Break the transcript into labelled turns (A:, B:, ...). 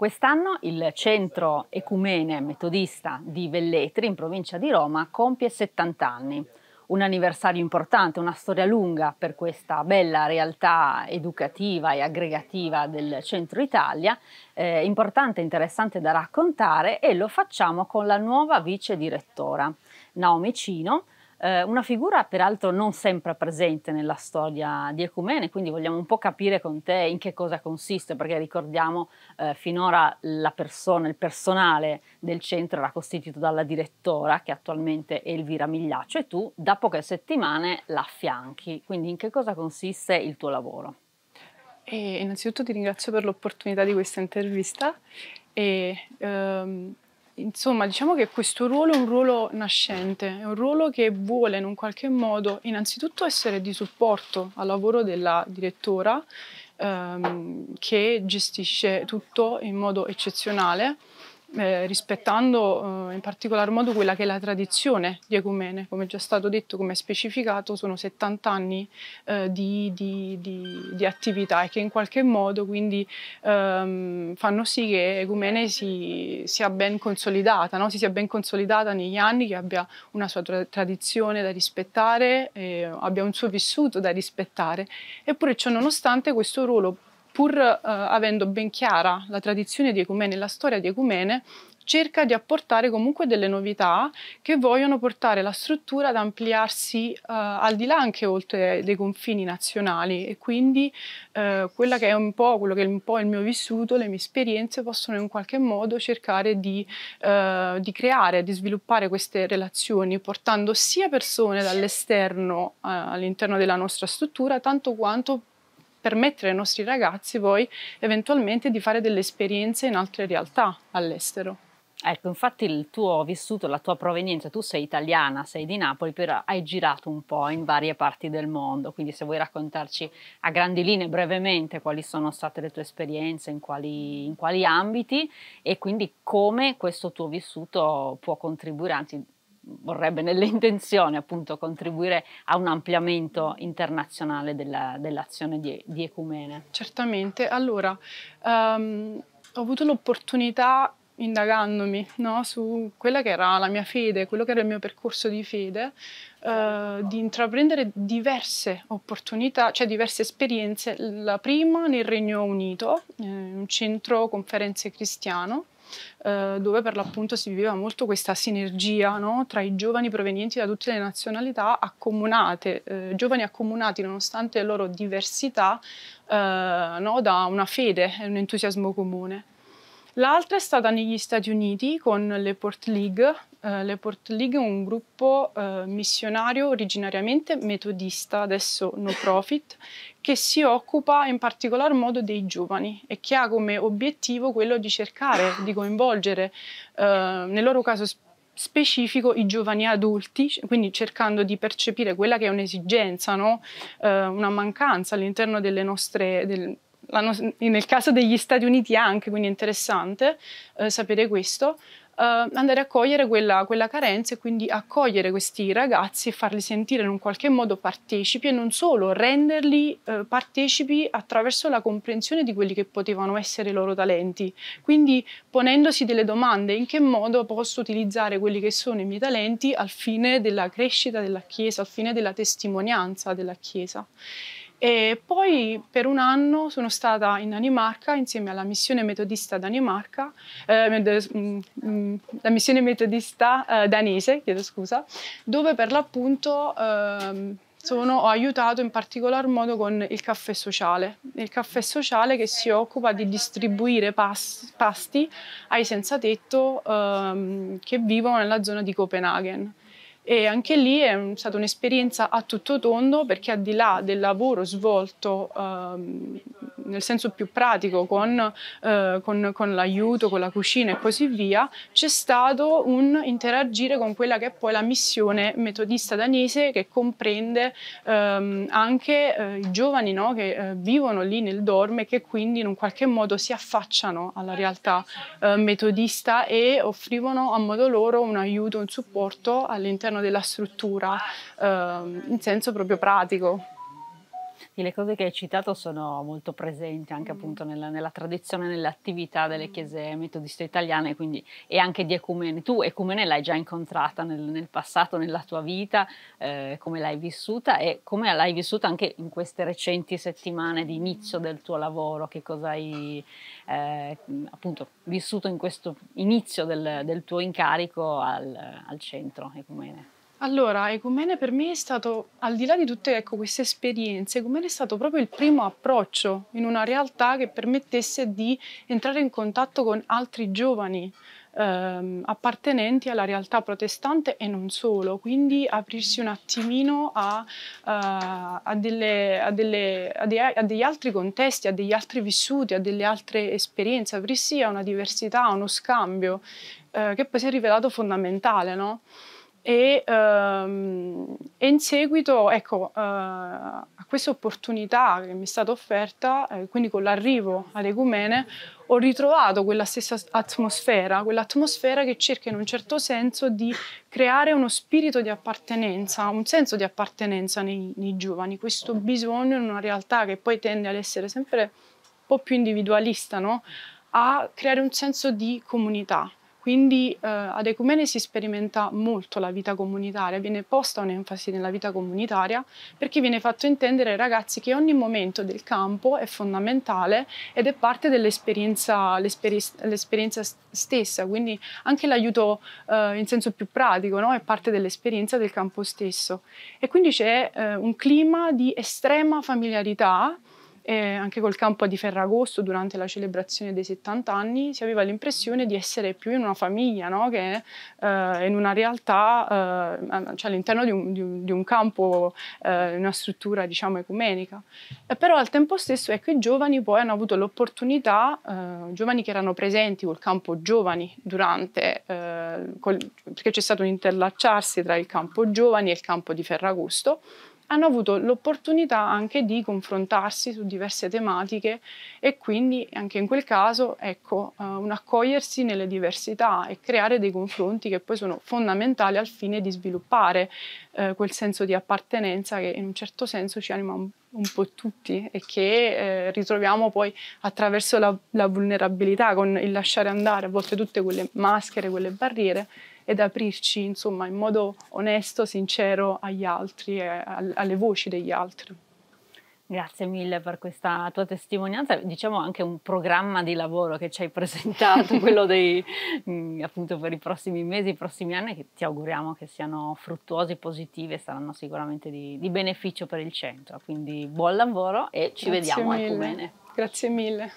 A: Quest'anno il centro ecumene metodista di Velletri, in provincia di Roma, compie 70 anni. Un anniversario importante, una storia lunga per questa bella realtà educativa e aggregativa del centro Italia, eh, importante e interessante da raccontare e lo facciamo con la nuova vice direttora, Naomi Cino, eh, una figura peraltro non sempre presente nella storia di Ecumene, quindi vogliamo un po' capire con te in che cosa consiste, perché ricordiamo eh, finora la persona, il personale del centro era costituito dalla direttora, che attualmente è Elvira Migliaccio, e tu da poche settimane la affianchi, quindi in che cosa consiste il tuo lavoro? E innanzitutto ti ringrazio per l'opportunità
B: di questa intervista e ehm, Insomma, diciamo che questo ruolo è un ruolo nascente, è un ruolo che vuole in un qualche modo innanzitutto essere di supporto al lavoro della direttora ehm, che gestisce tutto in modo eccezionale eh, rispettando eh, in particolar modo quella che è la tradizione di Ecumene. Come già stato detto, come specificato, sono 70 anni eh, di, di, di, di, attività e che in qualche modo quindi ehm, fanno sì che Ecumene si, sia ben consolidata, no? si sia ben consolidata negli anni, che abbia una sua tra tradizione da rispettare, eh, abbia un suo vissuto da rispettare. Eppure ciò nonostante questo ruolo pur eh, avendo ben chiara la tradizione di Ecumene e la storia di Ecumene, cerca di apportare comunque delle novità che vogliono portare la struttura ad ampliarsi eh, al di là anche oltre dei confini nazionali e quindi eh, quella che è un po', quello che è un po' il mio vissuto, le mie esperienze possono in qualche modo cercare di, eh, di creare, di sviluppare queste relazioni portando sia persone dall'esterno eh, all'interno della nostra struttura tanto quanto permettere ai nostri ragazzi poi eventualmente di fare
A: delle esperienze in altre realtà all'estero. Ecco, infatti il tuo vissuto, la tua provenienza, tu sei italiana, sei di Napoli, però hai girato un po' in varie parti del mondo, quindi se vuoi raccontarci a grandi linee brevemente quali sono state le tue esperienze, in quali, in quali ambiti e quindi come questo tuo vissuto può contribuire, anzi vorrebbe nelle intenzioni appunto contribuire a un ampliamento internazionale dell'azione di, di, Ecumene. Certamente, allora um,
B: ho avuto l'opportunità indagandomi no, su quella che era la mia fede, quello che era il mio percorso di fede, eh, di intraprendere diverse opportunità, cioè diverse esperienze. La prima nel Regno Unito, eh, un centro conferenze cristiano, eh, dove per l'appunto si viveva molto questa sinergia no? tra i giovani provenienti da tutte le nazionalità accomunate, eh, giovani accomunati nonostante le loro diversità eh, no? da una fede e un entusiasmo comune. L'altra è stata negli Stati Uniti con le Port League. Eh, le Port League è un gruppo eh, missionario originariamente metodista, adesso no profit, che si occupa in particolar modo dei giovani e che ha come obiettivo quello di cercare di coinvolgere, eh, nel loro caso specifico i giovani adulti, quindi cercando di percepire quella che è un'esigenza, no? eh, una mancanza all'interno delle nostre, del, nel caso degli Stati Uniti anche, quindi è interessante eh, sapere questo, eh, andare a cogliere quella, quella, carenza e quindi accogliere questi ragazzi e farli sentire in un qualche modo partecipi e non solo, renderli eh, partecipi attraverso la comprensione di quelli che potevano essere i loro talenti, quindi ponendosi delle domande in che modo posso utilizzare quelli che sono i miei talenti al fine della crescita della Chiesa, al fine della testimonianza della Chiesa. E poi per un anno sono stata in Danimarca insieme alla missione metodista Danimarca, eh, mm, mm, la missione metodista eh, danese, chiedo scusa, dove per l'appunto eh, sono, ho aiutato in particolar modo con il caffè sociale, il caffè sociale che si occupa di distribuire pas, pasti ai senza tetto ehm, che vivono nella zona di Copenaghen e anche lì è stata un'esperienza a tutto tondo perché al di là del lavoro svolto ehm, nel senso più pratico con, eh, con, con l'aiuto, con la cucina e così via, c'è stato un interagire con quella che è poi la missione metodista danese che comprende ehm, anche eh, i giovani no, che eh, vivono lì nel dorme e che quindi in un qualche modo si affacciano alla realtà eh, metodista e offrivano a modo loro un aiuto, un
A: supporto all'interno della struttura ehm, in senso proprio pratico. Sì, le cose che hai citato sono molto presenti anche mm. appunto nella, nella tradizione, nell'attività delle mm. chiese metodiste italiane quindi, e anche di Ecumene. Tu Ecumene l'hai già incontrata nel, nel passato, nella tua vita, eh, come l'hai vissuta e come l'hai vissuta anche in queste recenti settimane di inizio mm. del tuo lavoro, che cosa hai eh, appunto vissuto in questo inizio del, del tuo incarico al, al centro Ecumene.
B: Allora, Ecumene per me è stato, al di là di tutte ecco, queste esperienze, Ecumene è stato proprio il primo approccio in una realtà che permettesse di entrare in contatto con altri giovani ehm, appartenenti alla realtà protestante e non solo, quindi aprirsi un attimino a, a, a, delle, a delle, de, degli altri contesti, a degli altri vissuti, a delle altre esperienze, aprirsi a una diversità, a uno scambio, eh, che poi si è rivelato fondamentale, no? E, um, e, in seguito ecco, uh, a questa opportunità che mi è stata offerta, eh, quindi con l'arrivo ad Ecumene, ho ritrovato quella stessa atmosfera, quell'atmosfera che cerca in un certo senso di creare uno spirito di appartenenza, un senso di appartenenza nei, nei giovani, questo bisogno in una realtà che poi tende ad essere sempre un po' più individualista, no? a creare un senso di comunità. Quindi eh, ad Ecumene si sperimenta molto la vita comunitaria, viene posta un'enfasi nella vita comunitaria perché viene fatto intendere ai ragazzi che ogni momento del campo è fondamentale ed è parte dell'esperienza, stessa, quindi anche l'aiuto eh, in senso più pratico no? è parte dell'esperienza del campo stesso. E quindi c'è eh, un clima di estrema familiarità eh, anche col campo di Ferragosto durante la celebrazione dei 70 anni si aveva l'impressione di essere più in una famiglia no? che eh, in una realtà eh, cioè all'interno di, di, di un, campo, eh, una struttura diciamo ecumenica. E però al tempo stesso ecco, i giovani poi hanno avuto l'opportunità, eh, giovani che erano presenti col campo giovani durante, eh, col, perché c'è stato un interlacciarsi tra il campo giovani e il campo di Ferragosto, hanno avuto l'opportunità anche di confrontarsi su diverse tematiche e quindi anche in quel caso ecco, eh, un accogliersi nelle diversità e creare dei confronti che poi sono fondamentali al fine di sviluppare eh, quel senso di appartenenza che in un certo senso ci anima un, un po' tutti e che eh, ritroviamo poi attraverso la, la vulnerabilità, con il lasciare andare a volte tutte quelle maschere, quelle barriere ed aprirci insomma in modo onesto, sincero agli altri, eh, alle voci degli altri.
A: Grazie mille per questa tua testimonianza, diciamo anche un programma di lavoro che ci hai presentato, quello dei, mm, appunto per i prossimi mesi, i prossimi anni, che ti auguriamo che siano fruttuosi, positivi e saranno sicuramente di, di beneficio per il centro. Quindi buon lavoro e ci Grazie vediamo ecco, mille. al Cumene.
B: Grazie mille.